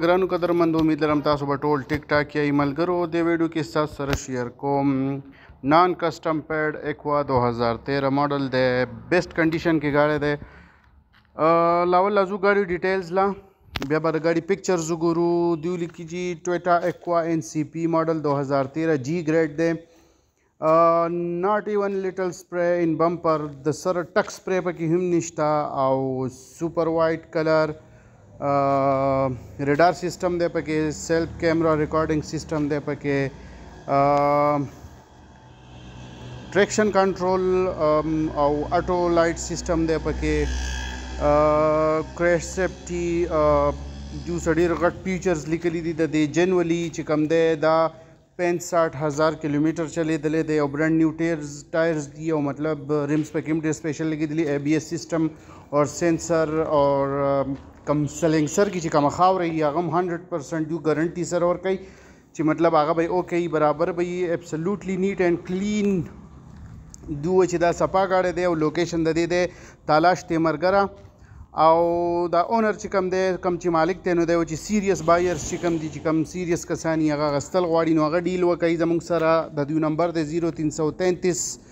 ګرانو قدرمند امید لرم تاسو به ټول ټیک ټاک یا ملګرو د ویډیو کې تاسو سره شیر کوم نان کسٹم پیډ ایکوا 2013 ماډل دی بیسٹ کنډیشن کې گاډی دی لاول لازو گاډي ډیټیلز لا بیا به د گاډي پکچرز وګورو دیو لیکيږي ټویټا ایکوا ان سی پی ماډل 2013 جی گریډ دی ناٹ ایون لیټل سپری ان بمپر د سر ټک سپری پکې هم نشتا او سپر وایټ کلر رډار سیستم دی پکې سیلف کیمرا ریکارډینګ سیستم دی پکې ټریکشن کنټرول او اټو لایټ سیستم دی پکې کریش سیفټي جو سړي غټ فیچرز لیکلي دي د جنولي چې کم دی دا 65000 کیلومتر چلے دلې دی او برند نیو ټایرز ټایرز دی او مطلب ریمز پکې هم ډېر سپیشل لګي دي ای بي اس سیستم اور سینسر اور کم سلنسر کې چې کوم خاورې هغه 100% یو ګارانټي سره ور کوي چې مطلب هغه به اوکي برابر به ابسولوټلی نیټ اینڈ کلین دوه چې دا صفا غاړه دی او لوکیشن د دې د تالاش تیمرګره او دا اونر چې کم دی کم چې مالک دی نو دی چې سیریس بایرز چې کم دي چې کم سیریس کسانی هغه غستل غواړي نو هغه ډیل وکړي زموږ سره د دوی نمبر دی 0333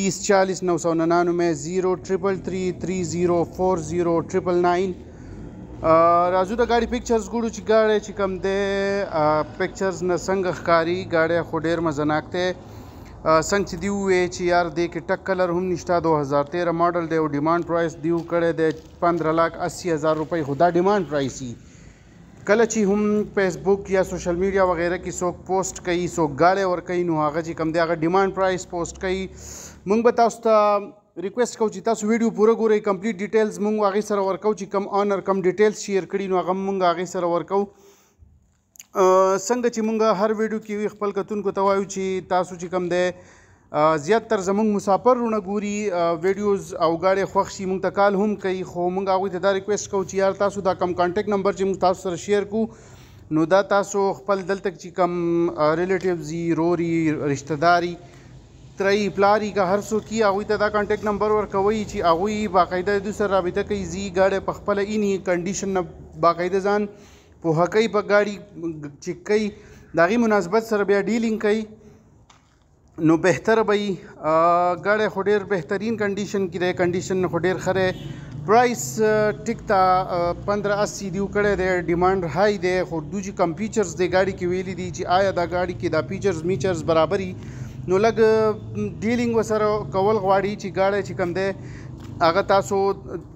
30 40 999 0 333 30 40 999 راځو د ګاډي پکچرز ګورو چې ګاډي چې کم دی پکچرز نه څنګه ښکاری ګاډي خو ډیر مزناک دی څنګه چې دی وې چې یار دې کې ټک کلر هم نشتا 2013 ماډل دی او ډیماند پرایس دیو کړی دی 15 لک 80 هزار روپۍ خو دا ډیماند پرایس دی کله چې هم فیسبوک یا سوشل میډیا وغیرہ کې څوک پوسټ کوي څوک غاړه ور کوي نو هغه چې کم دی هغه ډیماند پرایس پوسټ کوي مونږ به تاسو ته ریکوست کو چې تاسو ویډیو پوره ګورئ کمپلیټ ډیټیلز مونږ هغه سره ورکو چې کم آنر کم ډیټیلز شیر کړي نو هغه مونږ هغه سره ورکو څنګه چې مونږ هر ویډیو کې خپل کتونکو ته وایو چې تاسو چې کم دی زیات تر زمونږ مسافر رونه ګوري ویډیوز او غاړې خوښ شي مونږ ته کال هم کوي خو مونږ هغه ته دا ریکوست کو چې یار تاسو دا کم کانټیکټ نمبر چې مونږ تاسو سره شیر کو نو دا تاسو خپل دلته چې کم ریلیټیوز زی روري رشتہ داري ترای پلاری که هر څوک یې هغوی ته دا کانټیکټ نمبر ورکوي چې هغوی باقاعده دوی سره رابطه کوي زی ګاډی په خپله اینی کنډیشن نه باقاعده ځان پوهه کوي په ګاډي چک کوي د هغې مناسبت سره بیا ډیلینګ کوي نو بهتر به وي ګاډی خو ډېر بهترین کنډیشن کې دی کنډیشن خو ډېر ښه پرایس ټیک تا 1580 دیو کړه د ډیماند های دی خو دوی کم فیچرز د گاډي کې ویلي دي چې آیا دا گاډي کې دا فیچرز میچرز برابرۍ نو لګ ډیلینګ وسره کول غواړي چې گاړه چې کم ده هغه تاسو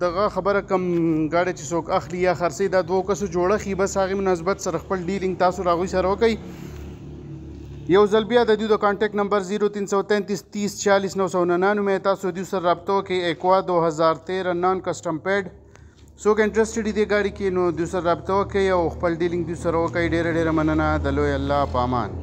دغه خبره کم گاړه چې څوک اخلي یا خرسي دا دوه کسو جوړه خي بس هغه مناسبت سره خپل ډیلینګ تاسو راغوي سره وکړي یو ځل بیا د دوی د کانټیکټ نمبر 03333030999 تاسو دوی سره رابطه کې ایکوا 2013 نان کسٹم پیډ څوک انټرېسټډ دي ګاډي کې نو دوی سره رابطه کې او خپل ډیلینګ دوی سره وکړي ډېر ډېر مننه د لوی الله پامان